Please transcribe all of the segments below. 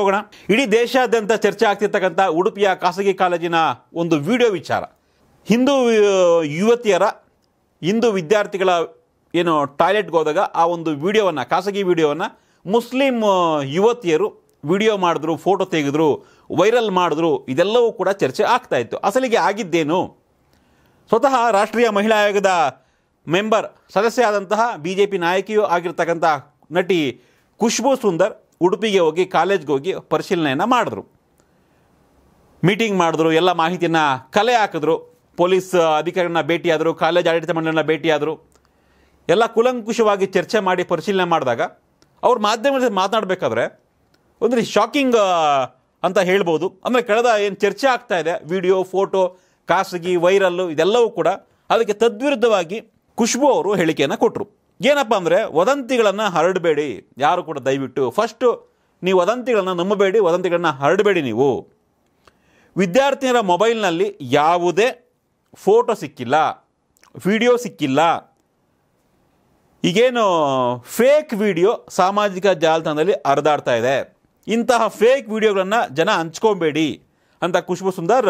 ಹೋಗೋಣ ಇಡೀ ದೇಶಾದ್ಯಂತ ಚರ್ಚೆ ಆಗ್ತಿರ್ತಕ್ಕಂಥ ಉಡುಪಿಯ ಖಾಸಗಿ ಕಾಲೇಜಿನ ಒಂದು ವಿಡಿಯೋ ವಿಚಾರ ಹಿಂದೂ ಯುವತಿಯರ ಹಿಂದೂ ವಿದ್ಯಾರ್ಥಿಗಳ ಏನು ಟಾಯ್ಲೆಟ್ಗೆ ಹೋದಾಗ ಆ ಒಂದು ವಿಡಿಯೋವನ್ನು ಖಾಸಗಿ ವಿಡಿಯೋವನ್ನು ಮುಸ್ಲಿಂ ಯುವತಿಯರು ವಿಡಿಯೋ ಮಾಡಿದ್ರು ಫೋಟೋ ತೆಗೆದ್ರು ವೈರಲ್ ಮಾಡಿದ್ರು ಇದೆಲ್ಲವೂ ಕೂಡ ಚರ್ಚೆ ಆಗ್ತಾ ಇತ್ತು ಅಸಲಿಗೆ ಆಗಿದ್ದೇನು ಸ್ವತಃ ರಾಷ್ಟ್ರೀಯ ಮಹಿಳಾ ಆಯೋಗದ ಮೆಂಬರ್ ಸದಸ್ಯ ಆದಂತಹ ಬಿ ಜೆ ಪಿ ನಾಯಕಿಯೂ ಆಗಿರ್ತಕ್ಕಂಥ ನಟಿ ಖುಷ್ಬು ಸುಂದರ್ ಉಡುಪಿಗೆ ಹೋಗಿ ಕಾಲೇಜ್ಗೆ ಹೋಗಿ ಪರಿಶೀಲನೆಯನ್ನು ಮಾಡಿದ್ರು ಮೀಟಿಂಗ್ ಮಾಡಿದ್ರು ಎಲ್ಲ ಮಾಹಿತಿಯನ್ನು ಕಲೆ ಹಾಕಿದ್ರು ಪೊಲೀಸ್ ಅಧಿಕಾರಿಗಳನ್ನ ಭೇಟಿಯಾದರು ಕಾಲೇಜ್ ಆಡಳಿತ ಮಂಡಳಿನ ಭೇಟಿಯಾದರು ಎಲ್ಲ ಕುಲಂಕುಷವಾಗಿ ಚರ್ಚೆ ಮಾಡಿ ಪರಿಶೀಲನೆ ಮಾಡಿದಾಗ ಅವ್ರು ಮಾಧ್ಯಮದಲ್ಲಿ ಮಾತನಾಡಬೇಕಾದ್ರೆ ಒಂದು ಶಾಕಿಂಗ್ ಅಂತ ಹೇಳ್ಬೋದು ಅಂದರೆ ಕಳೆದ ಏನು ಚರ್ಚೆ ಆಗ್ತಾ ಇದೆ ವಿಡಿಯೋ ಫೋಟೋ ಖಾಸಗಿ ವೈರಲ್ಲು ಇದೆಲ್ಲವೂ ಕೂಡ ಅದಕ್ಕೆ ತದ್ವಿರುದ್ಧವಾಗಿ ಖುಷ್ಬು ಅವರು ಹೇಳಿಕೆಯನ್ನು ಕೊಟ್ಟರು ಏನಪ್ಪ ಅಂದರೆ ವದಂತಿಗಳನ್ನು ಹರಡಬೇಡಿ ಯಾರು ಕೂಡ ದಯವಿಟ್ಟು ಫಸ್ಟು ನೀವು ವದಂತಿಗಳನ್ನು ನಂಬಬೇಡಿ ವದಂತಿಗಳನ್ನು ಹರಡಬೇಡಿ ನೀವು ವಿದ್ಯಾರ್ಥಿನಿಯರ ಮೊಬೈಲ್ನಲ್ಲಿ ಯಾವುದೇ ಫೋಟೋ ಸಿಕ್ಕಿಲ್ಲ ವಿಡಿಯೋ ಸಿಕ್ಕಿಲ್ಲ ಈಗೇನು ಫೇಕ್ ವಿಡಿಯೋ ಸಾಮಾಜಿಕ ಜಾಲತಾಣದಲ್ಲಿ ಹರಿದಾಡ್ತಾ ಇದೆ ಇಂತಹ ಫೇಕ್ ವಿಡಿಯೋಗಳನ್ನು ಜನ ಹಂಚ್ಕೊಬೇಡಿ ಅಂತ ಖುಷ್ಬು ಸುಂದರ್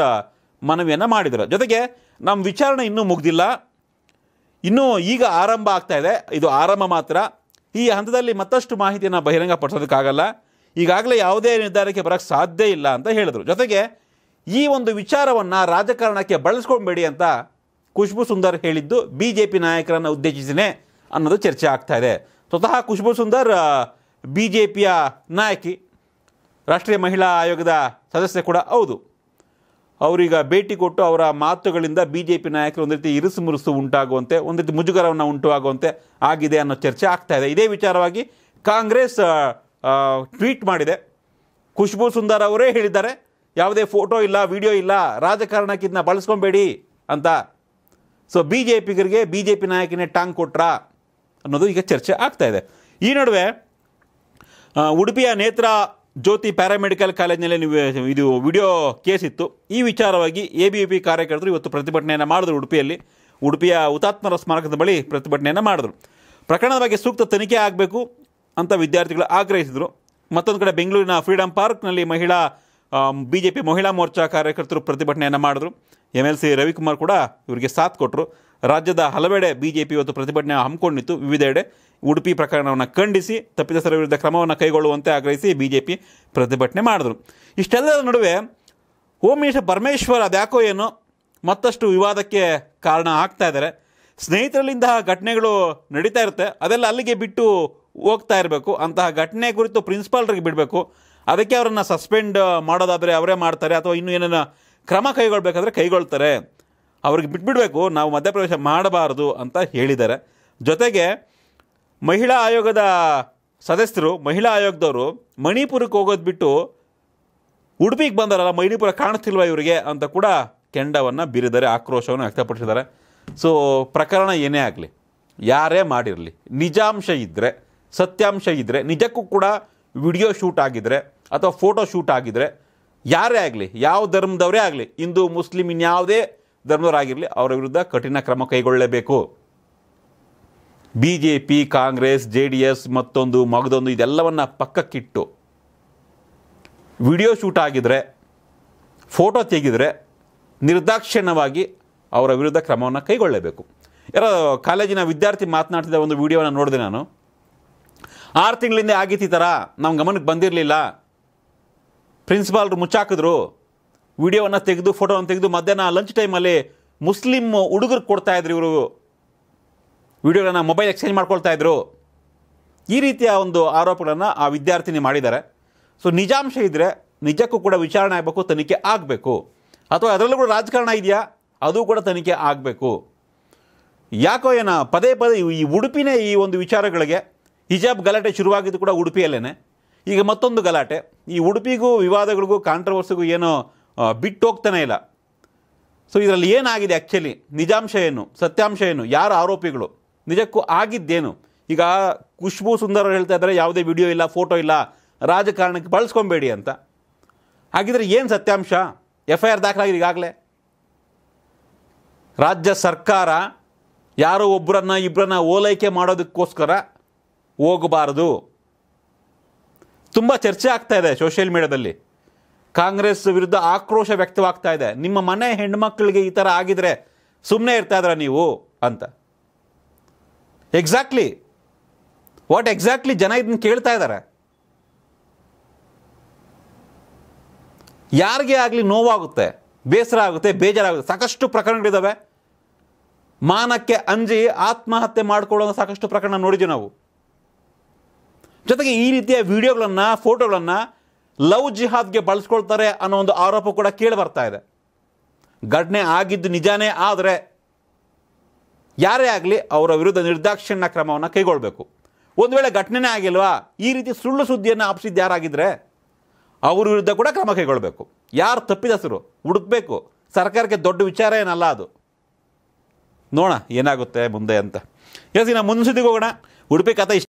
ಮನವಿಯನ್ನು ಮಾಡಿದರು ಜೊತೆಗೆ ನಮ್ಮ ವಿಚಾರಣೆ ಇನ್ನೂ ಮುಗ್ದಿಲ್ಲ ಇನ್ನೂ ಈಗ ಆರಂಭ ಆಗ್ತಾ ಇದೆ ಇದು ಆರಂಭ ಮಾತ್ರ ಈ ಹಂತದಲ್ಲಿ ಮತ್ತಷ್ಟು ಮಾಹಿತಿಯನ್ನು ಬಹಿರಂಗಪಡಿಸೋದಕ್ಕಾಗಲ್ಲ ಈಗಾಗಲೇ ಯಾವುದೇ ನಿರ್ಧಾರಕ್ಕೆ ಬರೋಕ್ಕೆ ಸಾಧ್ಯ ಇಲ್ಲ ಅಂತ ಹೇಳಿದರು ಜೊತೆಗೆ ಈ ಒಂದು ವಿಚಾರವನ್ನು ರಾಜಕಾರಣಕ್ಕೆ ಬಳಸ್ಕೊಂಬೇಡಿ ಅಂತ ಖುಷ್ಬು ಸುಂದರ್ ಹೇಳಿದ್ದು ಬಿ ಜೆ ಪಿ ನಾಯಕರನ್ನು ಉದ್ದೇಶಿಸಿನೇ ಅನ್ನೋದು ಚರ್ಚೆ ಆಗ್ತಾ ಇದೆ ಸ್ವತಃ ಖುಷ್ಬು ಸುಂದರ್ ಬಿ ಜೆ ಪಿಯ ನಾಯಕಿ ರಾಷ್ಟ್ರೀಯ ಮಹಿಳಾ ಆಯೋಗದ ಸದಸ್ಯ ಕೂಡ ಹೌದು ಅವರೀಗ ಭೇಟಿ ಕೊಟ್ಟು ಅವರ ಮಾತುಗಳಿಂದ ಬಿ ಜೆ ಪಿ ನಾಯಕರು ಒಂದು ರೀತಿ ಇರುಸು ಮುರುಸು ಉಂಟಾಗುವಂತೆ ಒಂದು ರೀತಿ ಮುಜುಗರವನ್ನು ಉಂಟು ಆಗಿದೆ ಅನ್ನೋ ಚರ್ಚೆ ಆಗ್ತಾ ಇದೆ ಇದೇ ವಿಚಾರವಾಗಿ ಕಾಂಗ್ರೆಸ್ ಟ್ವೀಟ್ ಮಾಡಿದೆ ಖುಷ್ಬು ಸುಂದರ್ ಅವರೇ ಹೇಳಿದ್ದಾರೆ ಯಾವುದೇ ಫೋಟೋ ಇಲ್ಲ ವಿಡಿಯೋ ಇಲ್ಲ ರಾಜಕಾರಣಕ್ಕಿದ್ದನ್ನ ಬಳಸ್ಕೊಬೇಡಿ ಅಂತ ಸೊ ಬಿ ಜೆ ಪಿಗರಿಗೆ ಬಿ ಜೆ ಪಿ ನಾಯಕನೇ ಟಾಂಗ್ ಕೊಟ್ರ ಅನ್ನೋದು ಈಗ ಚರ್ಚೆ ಆಗ್ತಾ ಇದೆ ಈ ನಡುವೆ ಉಡುಪಿಯ ನೇತ್ರ ಜ್ಯೋತಿ ಪ್ಯಾರಾಮೆಡಿಕಲ್ ಕಾಲೇಜಿನಲ್ಲಿ ನೀವು ಇದು ವಿಡಿಯೋ ಕೇಸ್ ಇತ್ತು ಈ ವಿಚಾರವಾಗಿ ಎ ಬಿ ಪಿ ಕಾರ್ಯಕರ್ತರು ಇವತ್ತು ಪ್ರತಿಭಟನೆಯನ್ನು ಮಾಡಿದ್ರು ಉಡುಪಿಯಲ್ಲಿ ಉಡುಪಿಯ ಹುತಾತ್ಮರ ಸ್ಮಾರಕದ ಬಳಿ ಪ್ರತಿಭಟನೆಯನ್ನು ಮಾಡಿದ್ರು ಪ್ರಕರಣದ ಬಗ್ಗೆ ಸೂಕ್ತ ತನಿಖೆ ಆಗಬೇಕು ಅಂತ ವಿದ್ಯಾರ್ಥಿಗಳು ಆಗ್ರಹಿಸಿದರು ಮತ್ತೊಂದು ಕಡೆ ಬೆಂಗಳೂರಿನ ಫ್ರೀಡಂ ಪಾರ್ಕ್ನಲ್ಲಿ ಮಹಿಳಾ ಬಿ ಜೆ ಪಿ ಮಹಿಳಾ ಮೋರ್ಚಾ ಕಾರ್ಯಕರ್ತರು ಪ್ರತಿಭಟನೆಯನ್ನು ಮಾಡಿದ್ರು ಎಮ್ ಎಲ್ ಸಿ ರವಿಕುಮಾರ್ ಕೂಡ ಇವರಿಗೆ ಸಾಥ್ ಕೊಟ್ಟರು ರಾಜ್ಯದ ಹಲವೆಡೆ ಬಿ ಜೆ ಪಿ ಇವತ್ತು ಪ್ರತಿಭಟನೆ ಹಮ್ಮಿಕೊಂಡಿತ್ತು ವಿವಿಧೆಡೆ ಉಡುಪಿ ಪ್ರಕರಣವನ್ನು ಖಂಡಿಸಿ ತಪ್ಪಿತಸ್ಥರ ವಿರುದ್ಧ ಕ್ರಮವನ್ನು ಕೈಗೊಳ್ಳುವಂತೆ ಆಗ್ರಹಿಸಿ ಬಿ ಜೆ ಪಿ ಪ್ರತಿಭಟನೆ ಮಾಡಿದ್ರು ಇಷ್ಟೆಲ್ಲದ ನಡುವೆ ಓಂ ಮೀಶ ಪರಮೇಶ್ವರ್ ಅದ್ಯಾಕೋ ಏನೋ ಮತ್ತಷ್ಟು ವಿವಾದಕ್ಕೆ ಕಾರಣ ಆಗ್ತಾ ಇದ್ದಾರೆ ಸ್ನೇಹಿತರಲ್ಲಿಂತಹ ಘಟನೆಗಳು ನಡೀತಾ ಇರುತ್ತೆ ಅದೆಲ್ಲ ಅಲ್ಲಿಗೆ ಬಿಟ್ಟು ಹೋಗ್ತಾ ಇರಬೇಕು ಅಂತಹ ಘಟನೆ ಕುರಿತು ಪ್ರಿನ್ಸಿಪಾಲ್ರಿಗೆ ಬಿಡಬೇಕು ಅದಕ್ಕೆ ಅವರನ್ನು ಸಸ್ಪೆಂಡ್ ಮಾಡೋದಾದರೆ ಅವರೇ ಮಾಡ್ತಾರೆ ಅಥವಾ ಇನ್ನೂ ಏನೇನು ಕ್ರಮ ಕೈಗೊಳ್ಬೇಕಾದ್ರೆ ಕೈಗೊಳ್ತಾರೆ ಅವ್ರಿಗೆ ಬಿಟ್ಬಿಡಬೇಕು ನಾವು ಮಧ್ಯಪ್ರವೇಶ ಮಾಡಬಾರದು ಅಂತ ಹೇಳಿದ್ದಾರೆ ಜೊತೆಗೆ ಮಹಿಳಾ ಆಯೋಗದ ಸದಸ್ಯರು ಮಹಿಳಾ ಆಯೋಗದವರು ಮಣಿಪುರಕ್ಕೆ ಹೋಗೋದು ಬಿಟ್ಟು ಉಡುಪಿಗೆ ಬಂದಾರಲ್ಲ ಮಣಿಪುರ ಕಾಣಿಸ್ತಿಲ್ವ ಇವರಿಗೆ ಅಂತ ಕೂಡ ಕೆಂಡವನ್ನು ಬೀರಿದ್ದಾರೆ ಆಕ್ರೋಶವನ್ನು ವ್ಯಕ್ತಪಡಿಸಿದ್ದಾರೆ ಸೊ ಪ್ರಕರಣ ಏನೇ ಆಗಲಿ ಯಾರೇ ಮಾಡಿರಲಿ ನಿಜಾಂಶ ಇದ್ದರೆ ಸತ್ಯಾಂಶ ಇದ್ದರೆ ನಿಜಕ್ಕೂ ಕೂಡ ವಿಡಿಯೋ ಶೂಟ್ ಆಗಿದ್ದರೆ ಅಥವಾ ಫೋಟೋ ಶೂಟ್ ಆಗಿದ್ದರೆ ಯಾರೇ ಆಗಲಿ ಯಾವ ಧರ್ಮದವರೇ ಆಗಲಿ ಹಿಂದೂ ಮುಸ್ಲಿಮ್ ಇನ್ಯಾವುದೇ ಧರ್ಮದವರಾಗಿರಲಿ ಅವರ ವಿರುದ್ಧ ಕಠಿಣ ಕ್ರಮ ಕೈಗೊಳ್ಳಬೇಕು B J P Congress J D S ಮತ್ತೊಂದು ಮಗದೊಂದು ಇದೆಲ್ಲವನ್ನು ಪಕ್ಕಕ್ಕಿಟ್ಟು ವಿಡಿಯೋ ಶೂಟ್ ಆಗಿದರೆ ಫೋಟೋ ತೆಗೆದರೆ ನಿರ್ದಾಕ್ಷಿಣ್ಯವಾಗಿ ಅವರ ವಿರುದ್ಧ ಕ್ರಮವನ್ನು ಕೈಗೊಳ್ಳಬೇಕು ಯಾರೋ ಕಾಲೇಜಿನ ವಿದ್ಯಾರ್ಥಿ ಮಾತನಾಡ್ತಿದ್ದ ಒಂದು ವಿಡಿಯೋವನ್ನು ನೋಡಿದೆ ನಾನು ಆರು ತಿಂಗಳಿಂದ ಆಗಿತ್ತು ಈ ಥರ ನಮ್ಮ ಗಮನಕ್ಕೆ ಬಂದಿರಲಿಲ್ಲ ಪ್ರಿನ್ಸಿಪಾಲ್ರು ಮುಚ್ಚಾಕಿದ್ರು ವಿಡಿಯೋವನ್ನು ತೆಗೆದು ಫೋಟೋವನ್ನು ತೆಗೆದು ಮಧ್ಯಾಹ್ನ ಲಂಚ್ ಟೈಮಲ್ಲಿ ಮುಸ್ಲಿಮ್ ಹುಡುಗರು ಕೊಡ್ತಾಯಿದ್ರು ಇವರು ವಿಡಿಯೋಗಳನ್ನು ಮೊಬೈಲ್ ಎಕ್ಸ್ಚೇಂಜ್ ಮಾಡ್ಕೊಳ್ತಾ ಇದ್ರು ಈ ರೀತಿಯ ಒಂದು ಆರೋಪಗಳನ್ನು ಆ ವಿದ್ಯಾರ್ಥಿನಿ ಮಾಡಿದ್ದಾರೆ ಸೊ ನಿಜಾಂಶ ಇದ್ದರೆ ನಿಜಕ್ಕೂ ಕೂಡ ವಿಚಾರಣೆ ಆಗಬೇಕು ತನಿಖೆ ಆಗಬೇಕು ಅಥವಾ ಅದರಲ್ಲೂ ಕೂಡ ರಾಜಕಾರಣ ಇದೆಯಾ ಅದು ಕೂಡ ತನಿಖೆ ಆಗಬೇಕು ಯಾಕೋ ಏನೋ ಪದೇ ಪದೇ ಈ ಉಡುಪಿನೇ ಈ ಒಂದು ವಿಚಾರಗಳಿಗೆ ಹಿಜಾಬ್ ಗಲಾಟೆ ಶುರುವಾಗಿದ್ದು ಕೂಡ ಉಡುಪಿಯಲ್ಲೇ ಈಗ ಮತ್ತೊಂದು ಗಲಾಟೆ ಈ ಉಡುಪಿಗೂ ವಿವಾದಗಳಿಗೂ ಕಾಂಟ್ರವರ್ಸಿಗೂ ಏನೋ ಬಿಟ್ಟು ಹೋಗ್ತಾನೆ ಇಲ್ಲ ಸೊ ಇದರಲ್ಲಿ ಏನಾಗಿದೆ ಆ್ಯಕ್ಚುಲಿ ನಿಜಾಂಶ ಏನು ಸತ್ಯಾಂಶ ಏನು ಯಾರು ಆರೋಪಿಗಳು ನಿಜಕ್ಕೂ ಆಗಿದ್ದೇನು ಈಗ ಖುಷ್ಬು ಸುಂದರ ಹೇಳ್ತಾ ಇದ್ದಾರೆ ಯಾವುದೇ ವಿಡಿಯೋ ಇಲ್ಲ ಫೋಟೋ ಇಲ್ಲ ರಾಜಕಾರಣಕ್ಕೆ ಬಳಸ್ಕೊಬೇಡಿ ಅಂತ ಹಾಗಿದ್ರೆ ಏನು ಸತ್ಯಾಂಶ ಎಫ್ ಐ ಆರ್ ದಾಖಲಾಗಿದೆ ಈಗಾಗಲೇ ರಾಜ್ಯ ಸರ್ಕಾರ ಯಾರೋ ಒಬ್ಬರನ್ನ ಇಬ್ಬರನ್ನ ಓಲೈಕೆ ಮಾಡೋದಕ್ಕೋಸ್ಕರ ಹೋಗಬಾರ್ದು ತುಂಬ ಚರ್ಚೆ ಆಗ್ತಾ ಇದೆ ಸೋಷಿಯಲ್ ಮೀಡಿಯಾದಲ್ಲಿ ಕಾಂಗ್ರೆಸ್ ವಿರುದ್ಧ ಆಕ್ರೋಶ ವ್ಯಕ್ತವಾಗ್ತಾ ಇದೆ ನಿಮ್ಮ ಮನೆ ಹೆಣ್ಮಕ್ಳಿಗೆ ಈ ಥರ ಆಗಿದರೆ ಸುಮ್ಮನೆ ಇರ್ತಾ ಇದ್ರ ನೀವು ಅಂತ ಎಕ್ಸಾಕ್ಟ್ಲಿ ವಾಟ್ ಎಕ್ಸಾಕ್ಟ್ಲಿ ಜನ ಇದನ್ನ ಕೇಳ್ತಾ ಇದ್ದಾರೆ ಯಾರಿಗೆ ಆಗಲಿ ನೋವಾಗುತ್ತೆ ಬೇಸರ ಆಗುತ್ತೆ ಬೇಜಾರಾಗುತ್ತೆ ಸಾಕಷ್ಟು ಪ್ರಕರಣಗಳಿದ್ದಾವೆ ಮಾನಕ್ಕೆ ಅಂಜಿ ಆತ್ಮಹತ್ಯೆ ಮಾಡ್ಕೊಳ್ಳೋ ಸಾಕಷ್ಟು ಪ್ರಕರಣ ನೋಡಿದ್ವಿ ನಾವು ಜೊತೆಗೆ ಈ ರೀತಿಯ ವಿಡಿಯೋಗಳನ್ನ ಫೋಟೋಗಳನ್ನು ಲವ್ ಜಿಹಾದ್ಗೆ ಬಳಸ್ಕೊಳ್ತಾರೆ ಅನ್ನೋ ಒಂದು ಆರೋಪ ಕೂಡ ಕೇಳಿ ಬರ್ತಾ ಇದೆ ಘಟನೆ ಆಗಿದ್ದು ನಿಜಾನೇ ಆದರೆ ಯಾರೇ ಆಗಲಿ ಅವರ ವಿರುದ್ಧ ನಿರ್ದಾಕ್ಷಿಣ್ಯ ಕ್ರಮವನ್ನು ಕೈಗೊಳ್ಳಬೇಕು ಒಂದು ವೇಳೆ ಘಟನೆನೇ ಆಗಿಲ್ವಾ ಈ ರೀತಿ ಸುಳ್ಳು ಸುದ್ದಿಯನ್ನು ಆಪ್ಸಿದ್ದು ಯಾರಾಗಿದ್ದರೆ ಅವ್ರ ವಿರುದ್ಧ ಕೂಡ ಕ್ರಮ ಕೈಗೊಳ್ಳಬೇಕು ಯಾರು ತಪ್ಪಿದಸರು ಹುಡುಕ್ಬೇಕು ಸರ್ಕಾರಕ್ಕೆ ದೊಡ್ಡ ವಿಚಾರ ಏನಲ್ಲ ಅದು ನೋಡೋಣ ಏನಾಗುತ್ತೆ ಮುಂದೆ ಅಂತ ಎಸ್ ಇನ್ನು ಮುಂದೆ ಹೋಗೋಣ ಉಡುಪಿ ಕಥೆ ಇಷ್ಟ